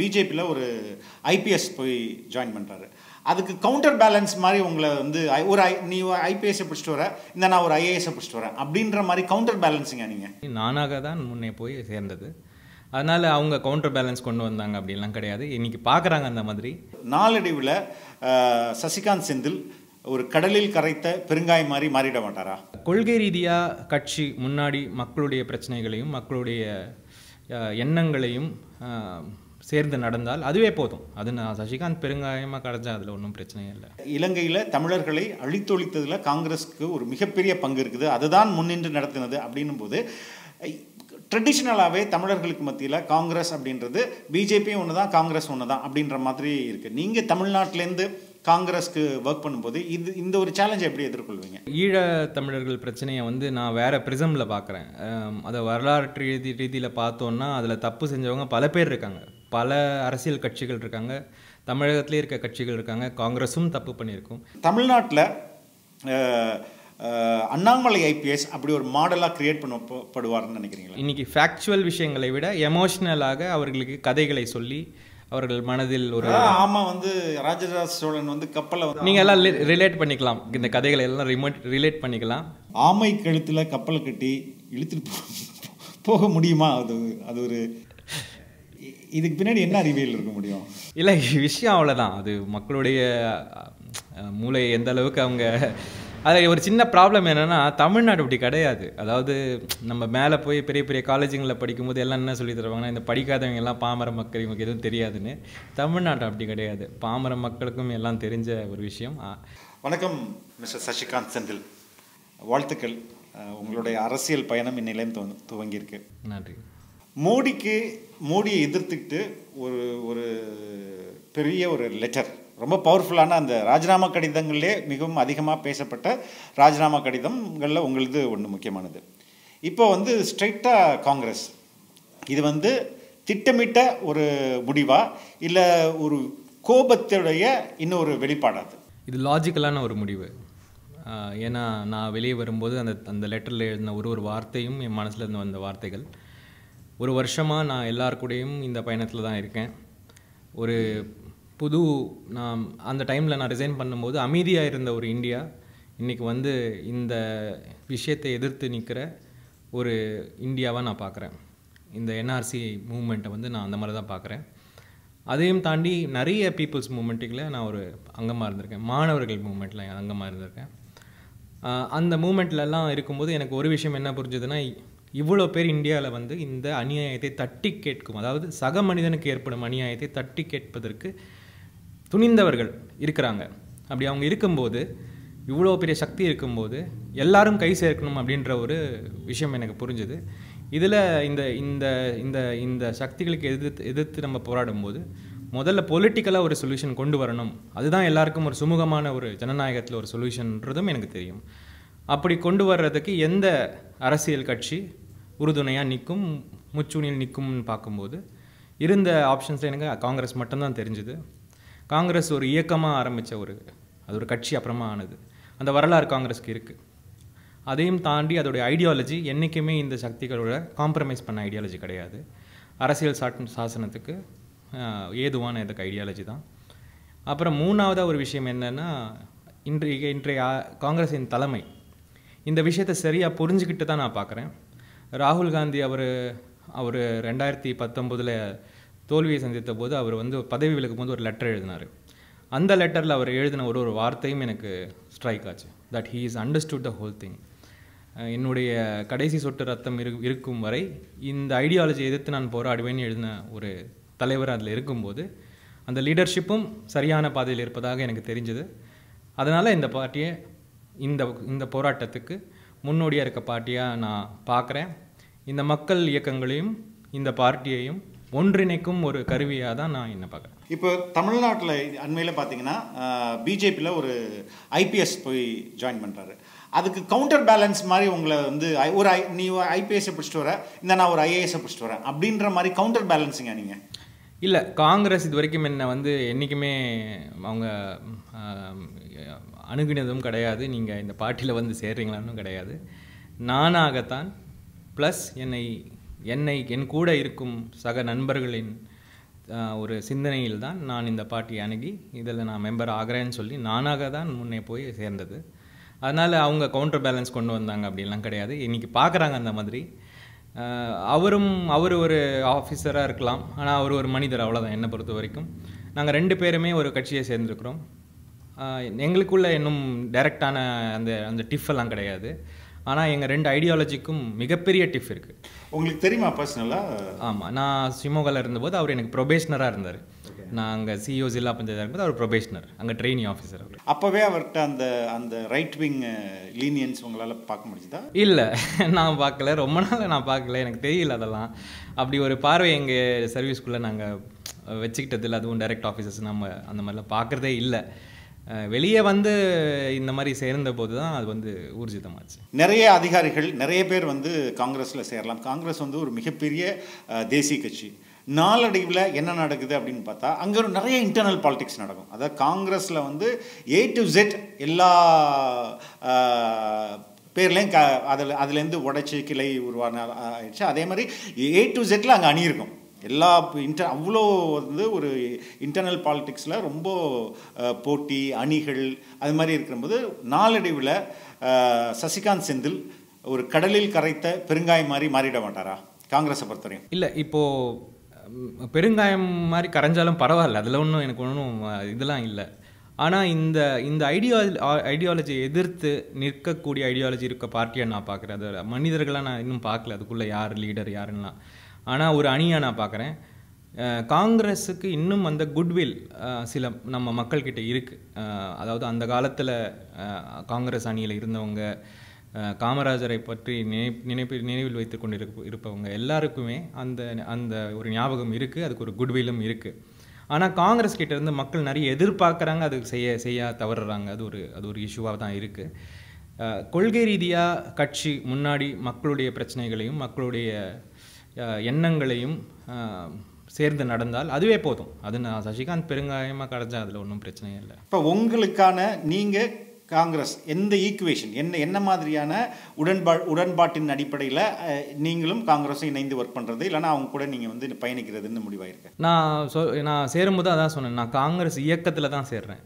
பிஜேபியில் ஒரு ஐபிஎஸ் போய் ஜாயின் பண்ணுறாரு அதுக்கு கவுண்டர் பேலன்ஸ் மாதிரி உங்களை வந்து ஒரு ஐ நீ ஐபிஎஸ்ஸை பிடிச்சிட்டு வர இந்த நான் ஒரு ஐஏஎஸ்ஸை பிடிச்சிட்டு வரேன் அப்படின்ற மாதிரி கவுண்டர் பேலன்ஸுங்க நீங்கள் நானாக தான் முன்னே போய் சேர்ந்தது அதனால் அவங்க கவுண்டர் பேலன்ஸ் கொண்டு வந்தாங்க அப்படிலாம் கிடையாது இன்றைக்கி பார்க்குறாங்க அந்த மாதிரி நாளடைவில் சசிகாந்த் செந்தில் ஒரு கடலில் கரைத்த பெருங்காய் மாதிரி மாறிட மாட்டாரா கொள்கை ரீதியாக கட்சி முன்னாடி மக்களுடைய பிரச்சனைகளையும் மக்களுடைய எண்ணங்களையும் சேர்ந்து நடந்தால் அதுவே போதும் அது நான் சசிகாந்த் பெருங்காயமாக கிடச்சா அதில் ஒன்றும் பிரச்சனையே இல்லை இலங்கையில் தமிழர்களை அழித்தொழித்ததில் காங்கிரஸுக்கு ஒரு மிகப்பெரிய பங்கு இருக்குது அதுதான் முன்னின்று நடத்தினது அப்படின்னும் போது ட்ரெடிஷ்னலாகவே தமிழர்களுக்கு மத்தியில் காங்கிரஸ் அப்படின்றது பிஜேபி ஒன்று தான் காங்கிரஸ் ஒன்று தான் அப்படின்ற மாதிரி இருக்குது நீங்கள் தமிழ்நாட்டிலேருந்து காங்கிரஸ்க்கு ஒர்க் பண்ணும்போது இது இந்த ஒரு சேலஞ்சை எப்படி எதிர்கொள்வீங்க ஈழ தமிழர்கள் பிரச்சனையை வந்து நான் வேறு ப்ரிசமில் பார்க்குறேன் அதை வரலாற்று ரீதி ரீதியில் பார்த்தோன்னா அதில் தப்பு செஞ்சவங்க பல பேர் இருக்காங்க பல அரசியல் கட்சிகள் இருக்காங்க தமிழகத்திலே இருக்க கட்சிகள் இருக்காங்க காங்கிரஸும் தப்பு பண்ணியிருக்கும் தமிழ்நாட்டில் அண்ணாமலை ஐபிஎஸ் அப்படி ஒரு மாடலாக கிரியேட் பண்ணப்படுவார்னு நினைக்கிறீங்களா இன்றைக்கி ஃபேக்சுவல் விஷயங்களை விட எமோஷ்னலாக அவர்களுக்கு கதைகளை சொல்லி அவர்கள் மனதில் ஒரு ஆமாம் வந்து ராஜராஜ சோழன் வந்து கப்பலை நீங்கள் எல்லாம் ரிலேட் பண்ணிக்கலாம் இந்த கதைகளை எல்லாம் ரிமோட் ரிலேட் பண்ணிக்கலாம் ஆமை கழுத்தில் கப்பலை கட்டி இழுத்துட்டு போக முடியுமா அது அது ஒரு இதுக்கு பின்னாடி என்ன அறிவியல் இருக்க முடியும் இல்லை விஷயம் அவ்வளோதான் அது மக்களுடைய மூளை எந்த அளவுக்கு அவங்க அதில் ஒரு சின்ன ப்ராப்ளம் என்னென்னா தமிழ்நாடு அப்படி கிடையாது அதாவது நம்ம மேலே போய் பெரிய பெரிய காலேஜுங்களில் படிக்கும்போது எல்லாம் என்ன சொல்லி தருவாங்கன்னா இந்த படிக்காதவங்க எல்லாம் பாமர மக்கள் இவங்களுக்கு எதுவும் தெரியாதுன்னு தமிழ்நாடு அப்படி கிடையாது பாமர மக்களுக்கும் எல்லாம் தெரிஞ்ச ஒரு விஷயம் வணக்கம் மிஸ்டர் சசிகாந்த் செந்தில் வாழ்த்துக்கள் உங்களுடைய அரசியல் பயணம் இந்நிலையம் துவங்கியிருக்கு நன்றி மோடிக்கு மோடியை எதிர்த்துக்கிட்டு ஒரு ஒரு பெரிய ஒரு லெட்டர் ரொம்ப பவர்ஃபுல்லான அந்த ராஜினாமா கடிதங்கள்லே மிகவும் அதிகமாக பேசப்பட்ட ராஜினாமா கடிதங்களில் உங்களது ஒன்று முக்கியமானது இப்போ வந்து ஸ்ட்ரைட்டாக காங்கிரஸ் இது வந்து திட்டமிட்ட ஒரு முடிவா இல்லை ஒரு கோபத்துடைய இன்னொரு வெளிப்பாடாது இது லாஜிக்கலான ஒரு முடிவு ஏன்னா நான் வெளியே வரும்போது அந்த அந்த லெட்டரில் எழுதின ஒரு ஒரு வார்த்தையும் என் மனசில் இருந்து வந்த வார்த்தைகள் ஒரு வருஷமாக நான் எல்லாருக்கூடையும் இந்த பயணத்தில் தான் இருக்கேன் ஒரு புது நான் அந்த டைமில் நான் ரிசைன் பண்ணும்போது அமைதியாக இருந்த ஒரு இந்தியா இன்றைக்கி வந்து இந்த விஷயத்தை எதிர்த்து நிற்கிற ஒரு இந்தியாவாக நான் பார்க்குறேன் இந்த என்ஆர்சி மூமெண்ட்டை வந்து நான் அந்த மாதிரி தான் பார்க்குறேன் அதையும் தாண்டி நிறைய பீப்புள்ஸ் மூமெண்ட்டுகளை நான் ஒரு அங்கமாக இருந்திருக்கேன் மாணவர்கள் மூமெண்ட்டில் அங்கமாக இருந்திருக்கேன் அந்த மூமெண்ட்லலாம் இருக்கும்போது எனக்கு ஒரு விஷயம் என்ன புரிஞ்சுதுன்னா இவ்வளோ பேர் இந்தியாவில் வந்து இந்த அநியாயத்தை தட்டி கேட்கும் அதாவது சக மனிதனுக்கு ஏற்படும் அநியாயத்தை தட்டி கேட்பதற்கு துணிந்தவர்கள் இருக்கிறாங்க அப்படி அவங்க இருக்கும்போது இவ்வளோ பெரிய சக்தி இருக்கும்போது எல்லாரும் கை சேர்க்கணும் அப்படின்ற ஒரு விஷயம் எனக்கு புரிஞ்சுது இதில் இந்த இந்த இந்த இந்த சக்திகளுக்கு எதிர்த்து எதிர்த்து நம்ம போராடும் போது முதல்ல பொலிட்டிக்கலாக ஒரு சொல்யூஷன் கொண்டு வரணும் அதுதான் எல்லாருக்கும் ஒரு சுமூகமான ஒரு ஜனநாயகத்தில் ஒரு சொல்யூஷன்ன்றதும் எனக்கு தெரியும் அப்படி கொண்டு வர்றதுக்கு எந்த அரசியல் கட்சி உறுதுணையாக நிற்கும் முச்சூணியில் நிற்கும்னு பார்க்கும்போது இருந்த ஆப்ஷன்ஸில் எனக்கு காங்கிரஸ் மட்டும்தான் தெரிஞ்சுது காங்கிரஸ் ஒரு இயக்கமாக ஆரம்பித்த ஒரு அது ஒரு கட்சி அப்புறமா ஆனது அந்த வரலாறு காங்கிரஸ்க்கு இருக்குது அதையும் தாண்டி அதோடைய ஐடியாலஜி என்றைக்குமே இந்த சக்திகளோட காம்ப்ரமைஸ் பண்ண ஐடியாலஜி கிடையாது அரசியல் சாட் சாசனத்துக்கு ஏதுவான இதுக்கு ஐடியாலஜி தான் அப்புறம் மூணாவதாக ஒரு விஷயம் என்னென்னா இன்றைய இன்றைய காங்கிரஸின் தலைமை இந்த விஷயத்தை சரியாக புரிஞ்சுக்கிட்டு தான் நான் பார்க்குறேன் ராகுல் காந்தி அவர் அவர் ரெண்டாயிரத்தி பத்தொம்போதில் தோல்வியை சந்தித்த போது அவர் வந்து பதவி விலகும் போது ஒரு லெட்டர் எழுதினார் அந்த லெட்டரில் அவர் எழுதின ஒரு ஒரு வார்த்தையும் எனக்கு ஸ்ட்ரைக் ஆச்சு that he is understood the whole thing என்னுடைய கடைசி சொட்டு ரத்தம் இரு இருக்கும் வரை இந்த ஐடியாலஜி எதிர்த்து நான் போராடுவேன்னு எழுதின ஒரு தலைவர் அதில் இருக்கும்போது அந்த லீடர்ஷிப்பும் சரியான பாதையில் இருப்பதாக எனக்கு தெரிஞ்சது அதனால் இந்த பார்ட்டியை இந்த இந்த போராட்டத்துக்கு முன்னோடியாக இருக்க பார்ட்டியாக நான் பார்க்குறேன் இந்த மக்கள் இயக்கங்களையும் இந்த பார்ட்டியையும் ஒன்றிணைக்கும் ஒரு கருவியாக தான் நான் என்ன பார்க்குறேன் இப்போ தமிழ்நாட்டில் அண்மையில் பார்த்தீங்கன்னா பிஜேபியில் ஒரு ஐபிஎஸ் போய் ஜாயின் பண்ணுறாரு அதுக்கு கவுண்டர் பேலன்ஸ் மாதிரி உங்களை வந்து ஒரு ஐ நீ ஐபிஎஸ்ஸை பிடிச்சிட்டு வர இந்த நான் ஒரு ஐஏஎஸ்ஸை பிடிச்சிட்டு வரேன் அப்படின்ற மாதிரி கவுண்டர் பேலன்ஸுங்க நீங்கள் இல்லை காங்கிரஸ் இது வரைக்கும் என்ன வந்து என்றைக்குமே அவங்க அணுகினதும் கிடையாது நீங்கள் இந்த பாட்டியில் வந்து சேர்றீங்களான்னு கிடையாது நானாகத்தான் ப்ளஸ் என்னை என்னை என் கூட இருக்கும் சக நண்பர்களின் ஒரு சிந்தனையில் தான் நான் இந்த பாட்டியை அணுகி இதில் நான் மெம்பர் ஆகிறேன்னு சொல்லி நானாக தான் முன்னே போய் சேர்ந்தது அதனால் அவங்க கவுண்டர் பேலன்ஸ் கொண்டு வந்தாங்க அப்படிலாம் கிடையாது இன்றைக்கி பார்க்குறாங்க அந்த மாதிரி அவரும் அவர் ஒரு ஆஃபீஸராக இருக்கலாம் ஆனால் அவர் ஒரு மனிதர் அவ்வளோதான் என்னை பொறுத்த வரைக்கும் நாங்கள் ரெண்டு பேருமே ஒரு கட்சியை சேர்ந்துருக்குறோம் எங்களுக்குள்ள இன்னும் டைரெக்டான அந்த அந்த டிஃபெல்லாம் கிடையாது ஆனால் எங்கள் ரெண்டு ஐடியாலஜிக்கும் மிகப்பெரிய டிஃப் இருக்குது உங்களுக்கு தெரியுமா பர்சனலாக ஆமாம் நான் சிமோகாவில் இருந்தபோது அவர் எனக்கு ப்ரொபேஷனராக இருந்தார் நான் அங்கே சிஓ e ஜில்லா பஞ்சாயத்தாக இருக்கும்போது அவர் ப்ரொபேஷனர் அங்கே ட்ரெயினிங் ஆஃபீஸர் அவர் அப்போவே அவர்கிட்ட அந்த அந்த ரைட் விங் லீனியன்ஸ் உங்களால் பார்க்க முடிஞ்சுதா இல்லை நான் பார்க்கல ரொம்ப நாள் நான் பார்க்கல எனக்கு தெரியல அதெல்லாம் அப்படி ஒரு பார்வை எங்கள் சர்வீஸ்குள்ளே நாங்கள் வச்சுக்கிட்டதில்லை அதுவும் டைரக்ட் ஆஃபீஸர்ஸ் நம்ம அந்த மாதிரிலாம் பார்க்குறதே இல்லை வெளியே வந்து இந்த மாதிரி சேர்ந்த போது தான் அது வந்து ஊர்ஜிதமாச்சு நிறைய அதிகாரிகள் நிறைய பேர் வந்து காங்கிரஸில் சேரலாம் காங்கிரஸ் வந்து ஒரு மிகப்பெரிய தேசிய கட்சி நாளடைவில் என்ன நடக்குது அப்படின்னு பார்த்தா அங்கே ஒரு நிறைய இன்டர்னல் பாலிடிக்ஸ் நடக்கும் அதாவது காங்கிரஸில் வந்து ஏ டு ஜெட் எல்லா பேர்லேயும் க அதில் அதுலேருந்து உடைச்சி கிளை உருவான ஆயிடுச்சு அதே மாதிரி ஏ டு ஜெட்டில் அங்கே அணியிருக்கும் எல்லா இன்டர் அவ்வளோ வந்து ஒரு இன்டர்னல் பாலிட்டிக்ஸில் ரொம்ப போட்டி அணிகள் அது மாதிரி இருக்கிறபோது நாளடைவில் சசிகாந்த் செந்தில் ஒரு கடலில் கரைத்த பெருங்காயம் மாதிரி மாறிட மாட்டாரா காங்கிரஸை பொறுத்தவரையும் இல்லை இப்போது பெருங்காயம் மாதிரி கரைஞ்சாலும் பரவாயில்ல அதில் ஒன்றும் எனக்கு ஒன்றும் இதெல்லாம் இல்லை ஆனால் இந்த இந்த ஐடியா ஐடியாலஜியை எதிர்த்து நிற்கக்கூடிய ஐடியாலஜி இருக்க பார்ட்டியாக நான் பார்க்குறேன் அதோட மனிதர்களாக நான் இன்னும் பார்க்கல அதுக்குள்ளே யார் லீடர் யாருன்னா ஆனால் ஒரு அணியாக நான் பார்க்குறேன் காங்கிரஸுக்கு இன்னும் அந்த குட்வில் சில நம்ம மக்கள்கிட்ட இருக்குது அதாவது அந்த காலத்தில் காங்கிரஸ் அணியில் இருந்தவங்க காமராஜரை பற்றி நினை நினைப்பு நினைவில் வைத்து கொண்டு இருப்பவங்க எல்லாருக்குமே அந்த அந்த ஒரு ஞாபகம் இருக்குது அதுக்கு ஒரு குட்வில்லும் இருக்குது ஆனால் காங்கிரஸ் கிட்டேருந்து மக்கள் நிறைய எதிர்பார்க்குறாங்க அது செய்ய செய்ய தவறுறாங்க அது ஒரு அது ஒரு இஷ்யூவாக தான் இருக்குது கொள்கை ரீதியாக கட்சி முன்னாடி மக்களுடைய பிரச்சனைகளையும் மக்களுடைய எண்ணங்களையும் சேர்ந்து நடந்தால் அதுவே போதும் அது நான் சசிகாந்த் பெருங்காயமாக கிடச்சா அதில் ஒன்றும் பிரச்சனையும் இல்லை இப்போ உங்களுக்கான நீங்கள் காங்கிரஸ் எந்த ஈக்குவேஷன் என்ன என்ன மாதிரியான உடன்பா உடன்பாட்டின் அடிப்படையில் நீங்களும் காங்கிரஸும் இணைந்து ஒர்க் பண்ணுறது இல்லைனா அவங்க கூட நீங்கள் வந்து பயணிக்கிறதுன்னு முடிவாயிருக்கு நான் சொ நான் சேரும்போது அதான் சொன்னேன் நான் காங்கிரஸ் இயக்கத்தில் தான் சேர்றேன்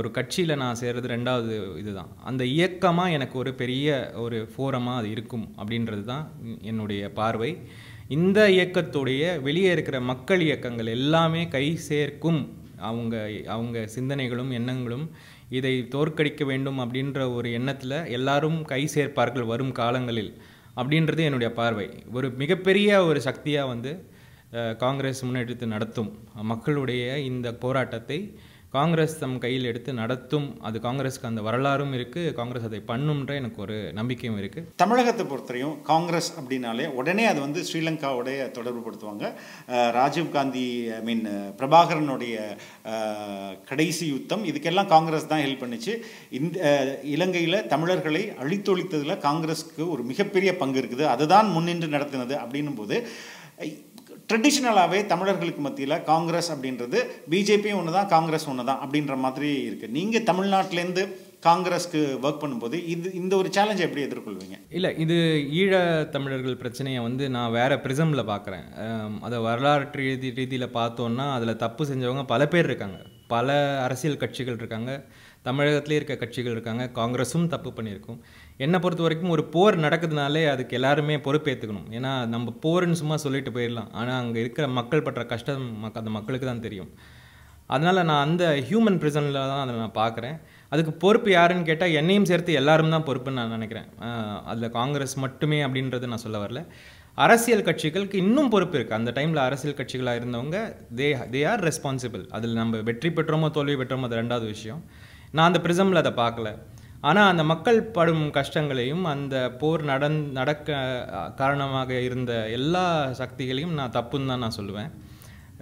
ஒரு கட்சியில் நான் சேர்றது ரெண்டாவது இதுதான் அந்த இயக்கமாக எனக்கு ஒரு பெரிய ஒரு ஃபோரமாக அது இருக்கும் அப்படின்றது தான் என்னுடைய பார்வை இந்த இயக்கத்துடைய வெளியே இருக்கிற மக்கள் இயக்கங்கள் எல்லாமே கை சேர்க்கும் அவங்க அவங்க சிந்தனைகளும் எண்ணங்களும் இதை தோற்கடிக்க வேண்டும் அப்படின்ற ஒரு எண்ணத்தில் எல்லாரும் கை சேர்ப்பார்கள் வரும் காலங்களில் அப்படின்றது என்னுடைய பார்வை ஒரு மிகப்பெரிய ஒரு சக்தியாக வந்து காங்கிரஸ் முன்னெடுத்து நடத்தும் மக்களுடைய இந்த போராட்டத்தை காங்கிரஸ் தம் கையில் எடுத்து நடத்தும் அது காங்கிரஸுக்கு அந்த வரலாறும் இருக்குது காங்கிரஸ் அதை பண்ணும்ன்ற எனக்கு ஒரு நம்பிக்கையும் இருக்குது தமிழகத்தை பொறுத்தவரையும் காங்கிரஸ் அப்படின்னாலே உடனே அது வந்து ஸ்ரீலங்காவுடைய தொடர்பு படுத்துவாங்க ராஜீவ்காந்தி ஐ மீன் பிரபாகரனுடைய கடைசி யுத்தம் இதுக்கெல்லாம் காங்கிரஸ் தான் ஹெல்ப் பண்ணுச்சு இந்த இலங்கையில் தமிழர்களை அழித்தொழித்ததில் காங்கிரஸுக்கு ஒரு மிகப்பெரிய பங்கு இருக்குது அதுதான் முன்னின்று நடத்தினது அப்படின்னும் போது ட்ரெடிஷ்னலாகவே தமிழர்களுக்கு மத்தியில் காங்கிரஸ் அப்படின்றது பிஜேபியும் ஒன்று தான் காங்கிரஸ் ஒன்று தான் அப்படின்ற மாதிரி இருக்குது நீங்கள் தமிழ்நாட்டிலேருந்து காங்கிரஸ்க்கு ஒர்க் பண்ணும்போது இது இந்த ஒரு சேலஞ்சை எப்படி எதிர்கொள்வீங்க இல்லை இது ஈழ தமிழர்கள் பிரச்சனையை வந்து நான் வேறு ப்ரிசமில் பார்க்குறேன் அதை வரலாற்று ரீதி ரீதியில் பார்த்தோன்னா அதில் தப்பு செஞ்சவங்க பல பேர் இருக்காங்க பல அரசியல் கட்சிகள் இருக்காங்க தமிழகத்திலே இருக்க கட்சிகள் இருக்காங்க காங்கிரஸும் தப்பு பண்ணியிருக்கும் என்னை பொறுத்த வரைக்கும் ஒரு போர் நடக்குதுனாலே அதுக்கு எல்லாருமே பொறுப்பேற்றுக்கணும் ஏன்னா நம்ம போர்னு சும்மா சொல்லிட்டு போயிடலாம் ஆனால் அங்கே இருக்கிற மக்கள் பற்ற கஷ்டம் மக் அந்த மக்களுக்கு தான் தெரியும் அதனால் நான் அந்த ஹியூமன் பிரிசனில் தான் அதை நான் பார்க்குறேன் அதுக்கு பொறுப்பு யாருன்னு கேட்டால் என்னையும் சேர்த்து எல்லாரும் தான் பொறுப்புன்னு நான் நினைக்கிறேன் அதில் காங்கிரஸ் மட்டுமே அப்படின்றது நான் சொல்ல வரல அரசியல் கட்சிகளுக்கு இன்னும் பொறுப்பு இருக்குது அந்த டைமில் அரசியல் கட்சிகளாக இருந்தவங்க தே தே ஆர் ரெஸ்பான்சிபிள் அதில் நம்ம வெற்றி பெற்றோமோ தோல்வி பெற்றோமோ அது ரெண்டாவது விஷயம் நான் அந்த பிரிசமில் அதை பார்க்கல ஆனால் அந்த மக்கள் படும் கஷ்டங்களையும் அந்த போர் நடந் நடக்க காரணமாக இருந்த எல்லா சக்திகளையும் நான் தப்புன்னு தான் நான் சொல்லுவேன்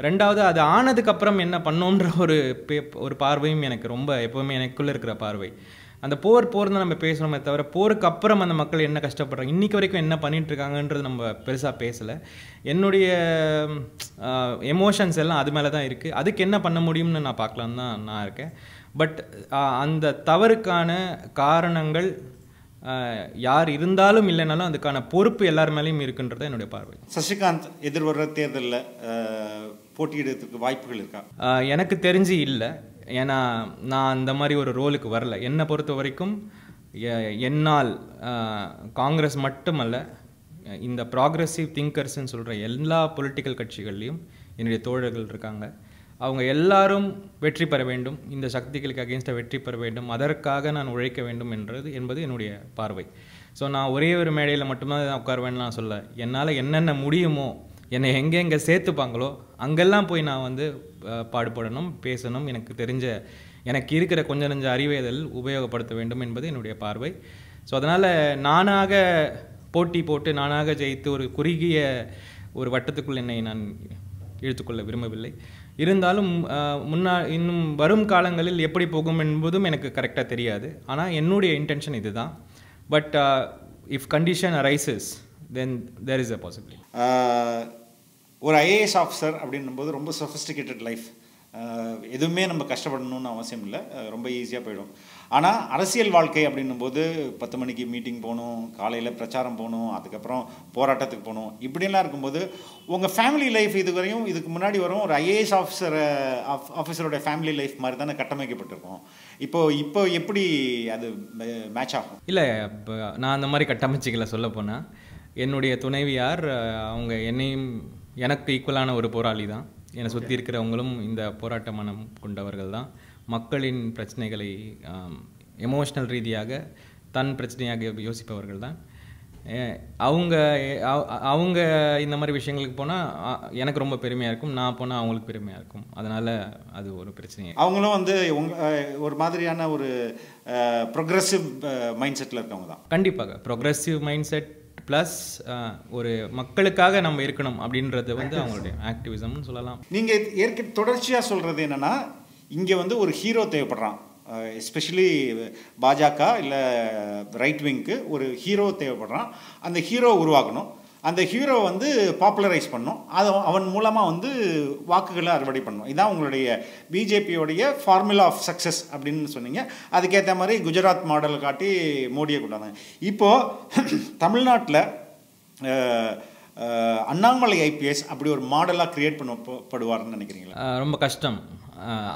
ரெண்டாவது அது ஆனதுக்கப்புறம் என்ன பண்ணோன்ற ஒரு பே ஒரு பார்வையும் எனக்கு ரொம்ப எப்போவுமே எனக்குள்ளே இருக்கிற பார்வை அந்த போர் போர் தான் நம்ம பேசுகிறோமே தவிர போருக்கு அப்புறம் அந்த மக்கள் என்ன கஷ்டப்படுறாங்க இன்றைக்கி வரைக்கும் என்ன பண்ணிகிட்ருக்காங்கன்றது நம்ம பெருசாக பேசலை என்னுடைய எமோஷன்ஸ் எல்லாம் அது மேலே தான் இருக்குது அதுக்கு என்ன பண்ண முடியும்னு நான் பார்க்கலான்னு தான் நான் இருக்கேன் பட் அந்த தவறுக்கான காரணங்கள் யார் இருந்தாலும் இல்லைனாலும் அதுக்கான பொறுப்பு எல்லார் மேலேயும் இருக்குன்றதை என்னுடைய பார்வை சசிகாந்த் எதிர்வர தேர்தலில் போட்டியிடுறதுக்கு வாய்ப்புகள் இருக்கா எனக்கு தெரிஞ்சு இல்லை ஏன்னா நான் அந்த மாதிரி ஒரு ரோலுக்கு வரல என்னை பொறுத்த வரைக்கும் என்னால் காங்கிரஸ் மட்டுமல்ல இந்த ப்ராக்ரஸிவ் திங்கர்ஸ்ன்னு சொல்கிற எல்லா பொலிட்டிக்கல் கட்சிகள்லேயும் என்னுடைய தோழர்கள் இருக்காங்க அவங்க எல்லாரும் வெற்றி பெற வேண்டும் இந்த சக்திகளுக்கு அகேன்ஸ்டாக வெற்றி பெற வேண்டும் அதற்காக நான் உழைக்க வேண்டும் என்றது என்பது என்னுடைய பார்வை ஸோ நான் ஒரே ஒரு மேடையில் மட்டும்தான் உட்காருவேன்னு நான் சொல்ல என்னால் என்னென்ன முடியுமோ என்னை எங்கெங்கே சேர்த்துப்பாங்களோ அங்கெல்லாம் போய் நான் வந்து பாடுபடணும் பேசணும் எனக்கு தெரிஞ்ச எனக்கு இருக்கிற கொஞ்சம் நஞ்ச அறிவேதல் உபயோகப்படுத்த வேண்டும் என்பது என்னுடைய பார்வை ஸோ அதனால் நானாக போட்டி போட்டு நானாக ஜெயித்து ஒரு குறுகிய ஒரு வட்டத்துக்குள் என்னை நான் இழுத்துக்கொள்ள விரும்பவில்லை இருந்தாலும் முன்னா இன்னும் வரும் காலங்களில் எப்படி போகும் என்பதும் எனக்கு கரெக்டாக தெரியாது ஆனால் என்னுடைய இன்டென்ஷன் இது தான் but if condition arises then there is a possibility ஒரு ஐஏஎஸ் ஆஃபீஸர் அப்படின்னும்போது ரொம்ப சொஃபிஸ்டிகேட்டட் லைஃப் எதுவுமே நம்ம கஷ்டப்படணும்னு அவசியம் இல்லை ரொம்ப ஈஸியாக போயிடும் ஆனால் அரசியல் வாழ்க்கை அப்படின்னும் போது பத்து மணிக்கு மீட்டிங் போகணும் காலையில் பிரச்சாரம் போகணும் அதுக்கப்புறம் போராட்டத்துக்கு போகணும் இப்படிலாம் இருக்கும்போது உங்கள் ஃபேமிலி லைஃப் இது வரையும் இதுக்கு முன்னாடி வரும் ஒரு ஐஏஎஸ் ஆஃபீஸர் ஆஃபீஸரோட ஃபேமிலி லைஃப் மாதிரி தானே கட்டமைக்கப்பட்டிருக்கும் இப்போ இப்போ எப்படி அது மேட்ச் ஆகும் இல்லை நான் அந்த மாதிரி கட்டமைச்சிக்கல சொல்ல போனால் என்னுடைய துணைவியார் அவங்க என்னையும் எனக்கு ஈக்குவலான ஒரு போராளி தான் என்னை சுற்றி இருக்கிறவங்களும் இந்த போராட்ட மனம் கொண்டவர்கள் தான் மக்களின் பிரச்சனைகளை எமோஷ்னல் ரீதியாக தன் பிரச்சனையாக யோசிப்பவர்கள் தான் அவங்க அவங்க இந்த மாதிரி விஷயங்களுக்கு போனால் எனக்கு ரொம்ப பெருமையாக இருக்கும் நான் போனால் அவங்களுக்கு பெருமையாக இருக்கும் அதனால் அது ஒரு பிரச்சனையாக அவங்களும் வந்து உங்க ஒரு மாதிரியான ஒரு ப்ரொக்ரெசிவ் மைண்ட் செட்டில் இருக்கவங்க தான் கண்டிப்பாக ப்ரொக்ரெசிவ் மைண்ட் செட் ப்ளஸ் ஒரு மக்களுக்காக நம்ம இருக்கணும் அப்படின்றது வந்து அவங்களுடைய ஆக்டிவிசம்னு சொல்லலாம் நீங்கள் ஏற்க தொடர்ச்சியாக சொல்கிறது என்னென்னா இங்கே வந்து ஒரு ஹீரோ தேவைப்படுறான் எஸ்பெஷலி பாஜக இல்லை ரைட் விங்க்கு ஒரு ஹீரோ தேவைப்படுறான் அந்த ஹீரோ உருவாக்கணும் அந்த ஹீரோ வந்து பாப்புலரைஸ் பண்ணும் அது அவன் மூலமாக வந்து வாக்குகளை அறுவடை பண்ணும் இதான் உங்களுடைய பிஜேபியோடைய ஃபார்முலா ஆஃப் சக்ஸஸ் அப்படின்னு சொன்னீங்க அதுக்கேற்ற மாதிரி குஜராத் மாடல் காட்டி மோடியை கொண்டாங்க இப்போது தமிழ்நாட்டில் அண்ணாமலை ஐபிஎஸ் அப்படி ஒரு மாடலாக க்ரியேட் பண்ணப்படுவார்னு நினைக்கிறீங்களா ரொம்ப கஷ்டம்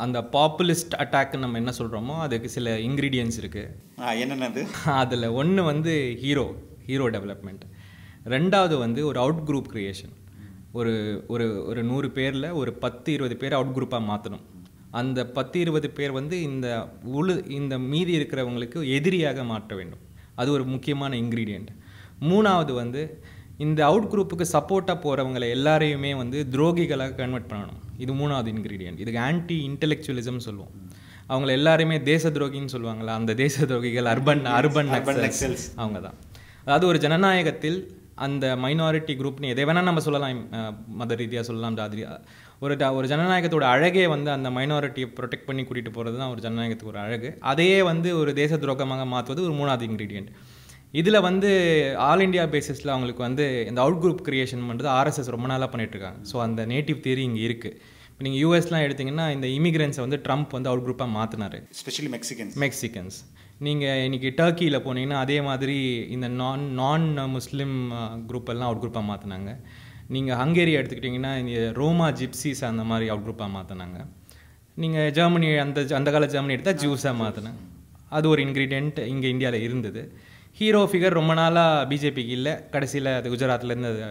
அந்த பாப்புலிஸ்ட் அட்டாக்னு நம்ம என்ன சொல்கிறோமோ அதுக்கு சில இன்க்ரீடியன்ஸ் இருக்குது என்னென்னது அதில் ஒன்று வந்து ஹீரோ ஹீரோ டெவலப்மெண்ட் ரெண்டாவது வந்து ஒரு அவுட் குரூப் க்ரியேஷன் ஒரு ஒரு ஒரு நூறு பேரில் ஒரு பத்து இருபது பேர் அவுட் குரூப்பாக மாற்றணும் அந்த பத்து இருபது பேர் வந்து இந்த உழு இந்த மீதி இருக்கிறவங்களுக்கு எதிரியாக மாற்ற வேண்டும் அது ஒரு முக்கியமான இன்க்ரீடியண்ட் மூணாவது வந்து இந்த அவுட் குரூப்புக்கு சப்போர்ட்டாக போகிறவங்களை எல்லாரையுமே வந்து துரோகிகளாக கன்வெர்ட் பண்ணணும் இது மூணாவது இன்க்ரீடியன்ட் இதுக்கு ஆன்டி இன்டெலெக்சுவலிசம் சொல்லுவோம் அவங்கள எல்லாருமே தேச துரோகின்னு சொல்லுவாங்களா அந்த தேச துரோகிகள் அர்பன் அர்பன் அவங்க தான் அதாவது ஒரு ஜனநாயகத்தில் அந்த மைனாரிட்டி குரூப்னு எதை வேணால் நம்ம சொல்லலாம் மத ரீதியாக சொல்லலாம் ஜாதி ஒரு ஒரு ஜனநாயகத்தோட அழகே வந்து அந்த மைனாரிட்டியை ப்ரொடெக்ட் பண்ணி கூட்டிகிட்டு போகிறது தான் ஒரு ஜனநாயகத்துக்கு ஒரு அழகு அதையே வந்து ஒரு தேச துரோகமாக மாற்றுவது ஒரு மூணாவது இன்க்ரீடியன்ட் இதில் வந்து ஆல் இண்டியா பேசிஸில் அவங்களுக்கு வந்து இந்த அவுட் குரூப் கிரியேஷன் பண்ணுறது ஆர்எஸ்எஸ் ரொம்ப நாளாக பண்ணிகிட்ருக்காங்க ஸோ அந்த நேட்டிவ் தியரி இங்கே இருக்குது இப்போ நீங்கள் யூஎஸ்லாம் எடுத்திங்கன்னா இந்த இமிகிரன்ஸை வந்து ட்ரம்ப் வந்து அவுட் குரூப்பாக மாற்றினார் ஸ்பெஷலி மெக்சிகன்ஸ் மெக்சிகன்ஸ் நீங்கள் இன்றைக்கி டர்க்கியில் போனீங்கன்னா அதே மாதிரி இந்த நான் நான் முஸ்லீம் குரூப்பெல்லாம் அவுட் குரூப்பாக மாற்றினாங்க நீங்கள் ஹங்கேரி எடுத்துக்கிட்டிங்கன்னா இந்த ரோமா ஜிப்சிஸ் அந்த மாதிரி அவுட் குரூப்பாக மாற்றினாங்க நீங்கள் ஜெர்மனி அந்த அந்த கால ஜெர்மனி எடுத்தால் ஜூஸாக மாற்றினாங்க அது ஒரு இன்க்ரீடியன்ட் இங்கே இந்தியாவில் இருந்தது ஹீரோ ஃபிகர் ரொம்ப நாளாக பிஜேபிக்கு இல்லை கடைசியில் அது குஜராத்லேருந்து அது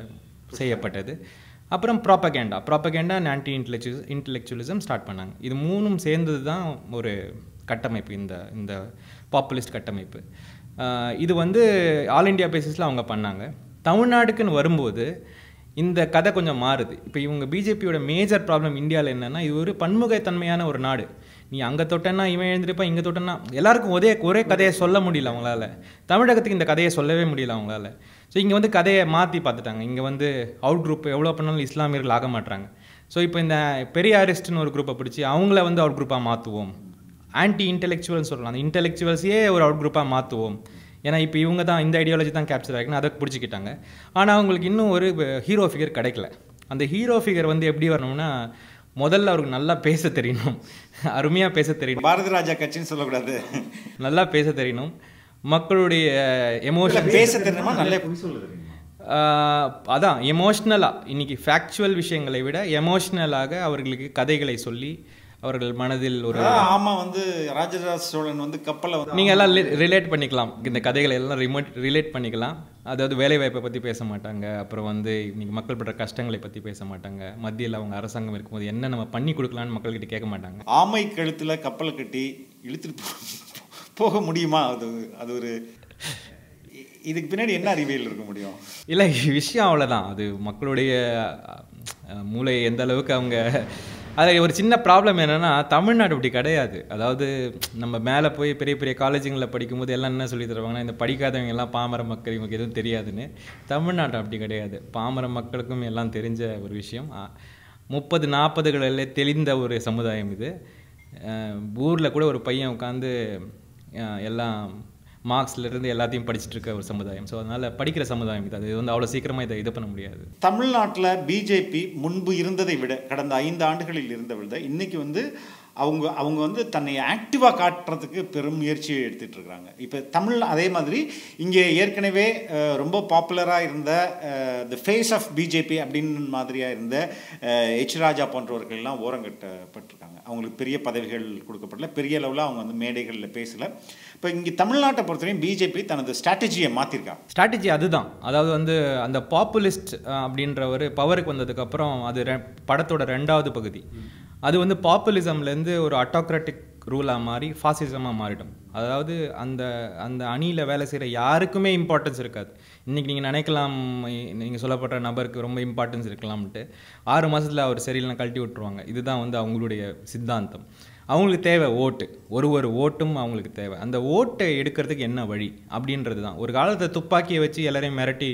செய்யப்பட்டது அப்புறம் propaganda propaganda and anti intellect intellectualism start பண்ணாங்க இது மூணும் சேர்ந்தது தான் ஒரு கட்டமைப்பு இந்த இந்த பாப்புலிஸ்ட் கட்டமைப்பு இது வந்து ஆல் இண்டியா பேசிஸில் அவங்க பண்ணாங்க தமிழ்நாடுக்குன்னு வரும்போது இந்த கதை கொஞ்சம் மாறுது இப்போ இவங்க பிஜேபியோட மேஜர் ப்ராப்ளம் இந்தியாவில் என்னென்னா இது ஒரு பன்முகத்தன்மையான ஒரு நாடு நீ அங்கே தொட்டன்னா இவன் எழுந்திருப்பா இங்கே தொட்டன்னா எல்லாருக்கும் ஒரே ஒரே கதையை சொல்ல முடியல அவங்களால தமிழகத்துக்கு இந்த கதையை சொல்லவே முடியல அவங்களால ஸோ இங்கே வந்து கதையை மாற்றி பார்த்துட்டாங்க இங்கே வந்து அவுட் குரூப் எவ்வளோ பண்ணாலும் இஸ்லாமியர்கள் ஆக மாட்டாங்க ஸோ இப்போ இந்த பெரியாரிஸ்ட்னு ஒரு குரூப்பை பிடிச்சி அவங்கள வந்து அவுட் குரூப்பாக மாற்றுவோம் ஆன்டி இன்டெலெக்சுவல்னு சொல்லலாம் அந்த இன்டெலெக்சுவல்ஸையே ஒரு அவுட் குரூப்பாக மாற்றுவோம் ஏன்னா இப்போ இவங்க தான் இந்த ஐடியாலஜி தான் கேப்சர் ஆகிருக்குன்னு அதை பிடிச்சிக்கிட்டாங்க ஆனால் அவங்களுக்கு இன்னும் ஒரு ஹீரோ ஃபிகர் கிடைக்கல அந்த ஹீரோ ஃபிகர் வந்து எப்படி வரணும்னா முதல்ல அவருக்கு நல்லா பேச தெரியணும் அருமையாக பேச தெரியணும் பாரத ராஜா கட்சின்னு சொல்லக்கூடாது நல்லா பேச தெரியணும் மக்களுடைய எமோஷன் பேச தெரியணுமா நல்லா சொல்லுறீங்க அதான் எமோஷ்னலாக இன்றைக்கி ஃபேக்சுவல் விஷயங்களை விட எமோஷ்னலாக அவர்களுக்கு கதைகளை சொல்லி அவர்கள் மனதில் ஒரு ஆமா வந்து ராஜராஜ சோழன் வந்து கப்பலை வந்து நீங்க எல்லாம் ரிலேட் பண்ணிக்கலாம் இந்த கதைகளை எல்லாம் ரிமோட் ரிலேட் பண்ணிக்கலாம் அதாவது வேலை வாய்ப்பை பற்றி பேச மாட்டாங்க அப்புறம் வந்து இன்னைக்கு மக்கள் படுற கஷ்டங்களை பற்றி பேச மாட்டாங்க மத்தியில் அவங்க அரசாங்கம் இருக்கும்போது என்ன நம்ம பண்ணி கொடுக்கலான்னு மக்கள்கிட்ட கேட்க மாட்டாங்க ஆமை கழுத்தில் கப்பலை கட்டி இழுத்துட்டு போக முடியுமா அது அது ஒரு இதுக்கு பின்னாடி என்ன அறிவியல் இருக்க முடியும் இல்லை விஷயம் அவ்வளோதான் அது மக்களுடைய மூளை எந்த அளவுக்கு அவங்க அதில் ஒரு சின்ன ப்ராப்ளம் என்னென்னா தமிழ்நாடு இப்படி கிடையாது அதாவது நம்ம மேலே போய் பெரிய பெரிய காலேஜுங்களில் படிக்கும்போது எல்லாம் என்ன சொல்லி தருவாங்கன்னா இந்த படிக்காதவங்க எல்லாம் பாமர மக்கள் இவங்களுக்கு எதுவும் தெரியாதுன்னு தமிழ்நாடு அப்படி கிடையாது பாமர மக்களுக்கும் எல்லாம் தெரிஞ்ச ஒரு விஷயம் முப்பது நாற்பதுகளில் தெளிந்த ஒரு சமுதாயம் இது ஊரில் கூட ஒரு பையன் உட்காந்து எல்லாம் மார்க்ஸ்லேருந்து எல்லாத்தையும் படிச்சுட்டு இருக்க ஒரு சமுதாயம் ஸோ அதனால் படிக்கிற சமுதாயம் இது அது வந்து அவ்வளோ சீக்கிரமாக இதை இது பண்ண முடியாது தமிழ்நாட்டில் பிஜேபி முன்பு இருந்ததை விட கடந்த ஐந்து ஆண்டுகளில் இருந்த விட இன்றைக்கி வந்து அவங்க அவங்க வந்து தன்னை ஆக்டிவாக காட்டுறதுக்கு பெரும் முயற்சியை எடுத்துகிட்டு இருக்கிறாங்க இப்போ தமிழ் அதே மாதிரி இங்கே ஏற்கனவே ரொம்ப பாப்புலராக இருந்த த ஃபேஸ் ஆஃப் பிஜேபி அப்படின்னு மாதிரியாக இருந்த எச் ராஜா போன்றவர்கள்லாம் ஓரங்கட்டப்பட்டிருக்காங்க அவங்களுக்கு பெரிய பதவிகள் கொடுக்கப்படல பெரிய அளவில் அவங்க வந்து மேடைகளில் பேசலை இப்போ இங்கே தமிழ்நாட்டை பொறுத்தவரையும் பிஜேபி தனது ஸ்ட்ராட்டஜியை மாற்றிருக்கான் ஸ்ட்ராட்டஜி அதுதான் அதாவது வந்து அந்த பாப்புலிஸ்ட் அப்படின்ற ஒரு பவருக்கு வந்ததுக்கப்புறம் அது படத்தோட ரெண்டாவது பகுதி அது வந்து பாப்புலிசம்லேருந்து ஒரு அட்டோக்ராட்டிக் ரூலாக மாறி ஃபாசிசமாக மாறிடும் அதாவது அந்த அந்த அணியில் வேலை செய்கிற யாருக்குமே இம்பார்ட்டன்ஸ் இருக்காது இன்றைக்கி நீங்கள் நினைக்கலாம் நீங்கள் சொல்லப்படுற நபருக்கு ரொம்ப இம்பார்ட்டன்ஸ் இருக்கலாம்ட்டு ஆறு மாதத்தில் அவர் சரியில்லாம் கழட்டி விட்டுருவாங்க இதுதான் வந்து அவங்களுடைய சித்தாந்தம் அவங்களுக்கு தேவை ஓட்டு ஒரு ஒரு ஓட்டும் அவங்களுக்கு தேவை அந்த ஓட்டை எடுக்கிறதுக்கு என்ன வழி அப்படின்றது தான் ஒரு காலத்தை துப்பாக்கியை வச்சு எல்லோரையும் மிரட்டி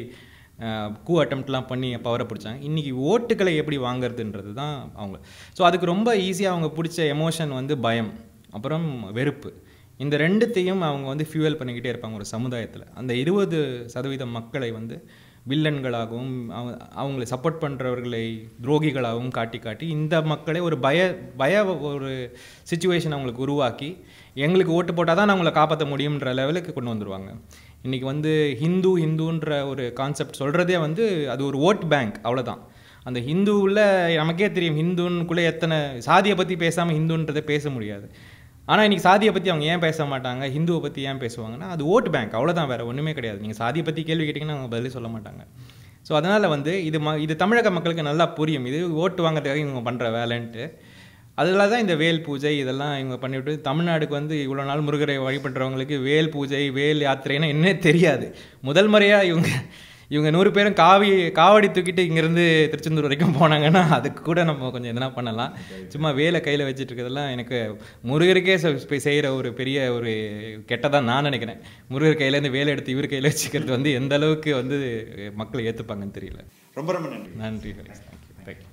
கூ அட்டம்லாம் பண்ணி பவரை பிடிச்சாங்க இன்றைக்கி ஓட்டுகளை எப்படி வாங்குறதுன்றது தான் அவங்க ஸோ அதுக்கு ரொம்ப ஈஸியாக அவங்க பிடிச்ச எமோஷன் வந்து பயம் அப்புறம் வெறுப்பு இந்த ரெண்டுத்தையும் அவங்க வந்து ஃபியூவல் பண்ணிக்கிட்டே இருப்பாங்க ஒரு சமுதாயத்தில் அந்த இருபது சதவீதம் மக்களை வந்து வில்லன்களாகவும் அவங்களை சப்போர்ட் பண்ணுறவர்களை துரோகிகளாகவும் காட்டி காட்டி இந்த மக்களை ஒரு பய பய ஒரு சுச்சுவேஷன் அவங்களுக்கு உருவாக்கி எங்களுக்கு ஓட்டு போட்டால் தான் அவங்கள காப்பாற்ற முடியுன்ற லெவலுக்கு கொண்டு வந்துடுவாங்க இன்றைக்கி வந்து ஹிந்து ஹிந்துன்ற ஒரு கான்செப்ட் சொல்கிறதே வந்து அது ஒரு ஓட் பேங்க் அவ்வளோதான் அந்த ஹிந்துவில் நமக்கே தெரியும் ஹிந்துன்னுக்குள்ளே எத்தனை சாதியை பற்றி பேசாமல் ஹிந்துன்றதை பேச முடியாது ஆனால் இன்றைக்கி சாதியை பற்றி அவங்க ஏன் பேச மாட்டாங்க ஹிந்துவை பற்றி ஏன் பேசுவாங்கன்னா அது ஓட்டு பேங்க் அவ்வளோதான் வேறு ஒன்றுமே கிடையாது நீங்கள் சாதியை பற்றி கேள்வி கேட்டிங்கன்னா அவங்க பதில் சொல்ல மாட்டாங்க ஸோ அதனால் வந்து இது ம இது தமிழக மக்களுக்கு நல்லா புரியும் இது ஓட்டு வாங்கிறதுக்காக இவங்க பண்ணுற வேலைன்ட்டு அதில் தான் இந்த வேல் பூஜை இதெல்லாம் இவங்க பண்ணிவிட்டு தமிழ்நாடுக்கு வந்து இவ்வளோ நாள் முருகரை வழிபடுறவங்களுக்கு வேல் பூஜை வேல் யாத்திரைன்னா என்னே தெரியாது முதல் முறையாக இவங்க இவங்க நூறு பேரும் காவி காவடி தூக்கிட்டு இங்கேருந்து திருச்செந்தூர் வரைக்கும் போனாங்கன்னா அதுக்கு கூட நம்ம கொஞ்சம் எதனா பண்ணலாம் சும்மா வேலை கையில் வச்சுட்டு இருக்கிறதெல்லாம் எனக்கு முருகருக்கே செய்கிற ஒரு பெரிய ஒரு கெட்டதான் நான் நினைக்கிறேன் முருகர் கையிலேருந்து வேலை எடுத்து இவர் கையில் வச்சுக்கிறது வந்து எந்த அளவுக்கு வந்து மக்களை ஏற்றுப்பாங்கன்னு தெரியல ரொம்ப ரொம்ப நன்றி நன்றி தேங்க்யூ தேங்க்யூ